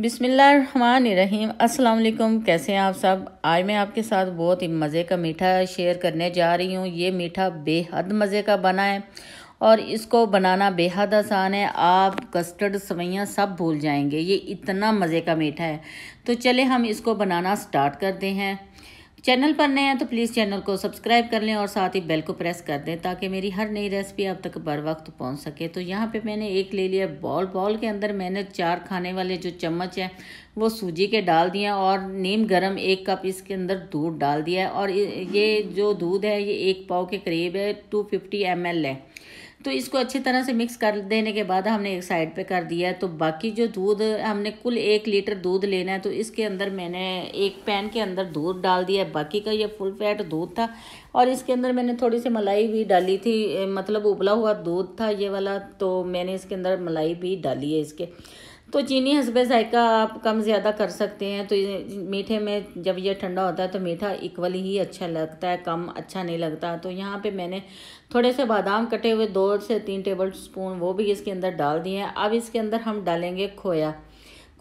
बिसमीम अस्सलाम कैसे हैं आप सब आज मैं आपके साथ बहुत ही मज़े का मीठा शेयर करने जा रही हूँ ये मीठा बेहद मज़े का बना है और इसको बनाना बेहद आसान है आप कस्टर्ड सवैयाँ सब भूल जाएंगे ये इतना मज़े का मीठा है तो चले हम इसको बनाना स्टार्ट करते हैं चैनल पर नए हैं तो प्लीज़ चैनल को सब्सक्राइब कर लें और साथ ही बेल को प्रेस कर दें ताकि मेरी हर नई रेसिपी आप तक बर वक्त पहुँच सके तो यहाँ पे मैंने एक ले लिया बॉल बॉल के अंदर मैंने चार खाने वाले जो चम्मच हैं वो सूजी के डाल दिए और नीम गरम एक कप इसके अंदर दूध डाल दिया है और ये जो दूध है ये एक पाव के करीब है टू फिफ्टी है तो इसको अच्छी तरह से मिक्स कर देने के बाद हमने एक साइड पे कर दिया है तो बाकी जो दूध हमने कुल एक लीटर दूध लेना है तो इसके अंदर मैंने एक पैन के अंदर दूध डाल दिया बाकी का ये फुल फैट दूध था और इसके अंदर मैंने थोड़ी सी मलाई भी डाली थी मतलब उबला हुआ दूध था ये वाला तो मैंने इसके अंदर मलाई भी डाली है इसके तो चीनी हसब जायका आप कम ज़्यादा कर सकते हैं तो मीठे में जब ये ठंडा होता है तो मीठा इक्वली ही अच्छा लगता है कम अच्छा नहीं लगता तो यहाँ पे मैंने थोड़े से बादाम कटे हुए दो से तीन टेबल स्पून वो भी इसके अंदर डाल दिए हैं अब इसके अंदर हम डालेंगे खोया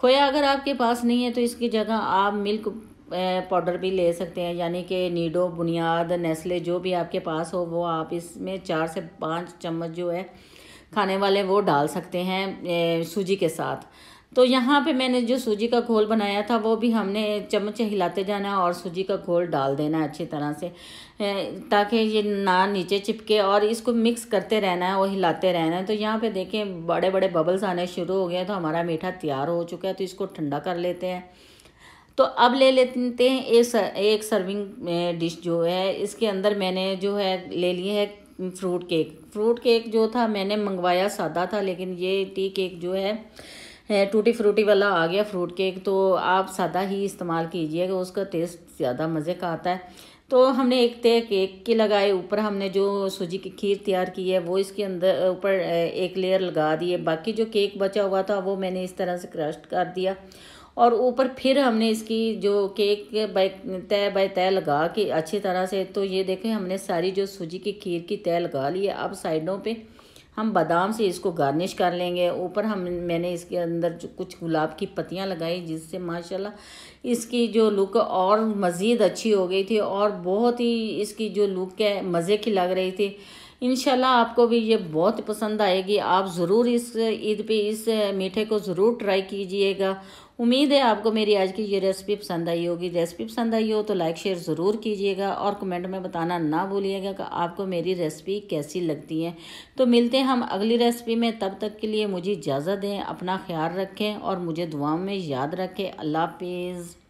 खोया अगर आपके पास नहीं है तो इसकी जगह आप मिल्क पाउडर भी ले सकते हैं यानी कि नीडो बुनियाद नेस्ले जो भी आपके पास हो वो आप इसमें चार से पाँच चम्मच जो है खाने वाले वो डाल सकते हैं सूजी के साथ तो यहाँ पे मैंने जो सूजी का घोल बनाया था वो भी हमने चम्मच हिलाते जाना और सूजी का घोल डाल देना है अच्छी तरह से ताकि ये ना नीचे चिपके और इसको मिक्स करते रहना है और हिलाते रहना है तो यहाँ पे देखें बड़े बड़े बबल्स आने शुरू हो गए तो हमारा मीठा तैयार हो चुका है तो इसको ठंडा कर लेते हैं तो अब ले लेते हैं एक सर्विंग डिश जो है इसके अंदर मैंने जो है ले लिए है फ्रूट केक फ्रूट केक जो था मैंने मंगवाया सादा था लेकिन ये टी केक जो है टूटी फ्रूटी वाला आ गया फ्रूट केक तो आप सादा ही इस्तेमाल कीजिएगा उसका टेस्ट ज़्यादा मज़े का आता है तो हमने एक तय केक के लगाए ऊपर हमने जो सूजी की खीर तैयार की है वो इसके अंदर ऊपर एक लेयर लगा दी है बाकी जो केक बचा हुआ था वो मैंने इस तरह से क्रश कर दिया और ऊपर फिर हमने इसकी जो केक बाय तय बाय तय लगा के अच्छी तरह से तो ये देखें हमने सारी जो सूजी की खीर की तय लगा ली है अब साइडों पे हम बादाम से इसको गार्निश कर लेंगे ऊपर हम मैंने इसके अंदर जो कुछ गुलाब की पत्तियां लगाई जिससे माशाल्लाह इसकी जो लुक और मज़ीद अच्छी हो गई थी और बहुत ही इसकी जो लुक है मज़े की लग रही थी इनशाला आपको भी ये बहुत पसंद आएगी आप ज़रूर इस ईद पे इस मीठे को ज़रूर ट्राई कीजिएगा उम्मीद है आपको मेरी आज की ये रेसिपी पसंद आई होगी रेसिपी पसंद आई हो तो लाइक शेयर ज़रूर कीजिएगा और कमेंट में बताना ना भूलिएगा कि आपको मेरी रेसिपी कैसी लगती है तो मिलते हैं हम अगली रेसिपी में तब तक के लिए मुझे इजाज़त दें अपना ख्याल रखें और मुझे दुआओं में याद रखें अल्लाह हाफिज़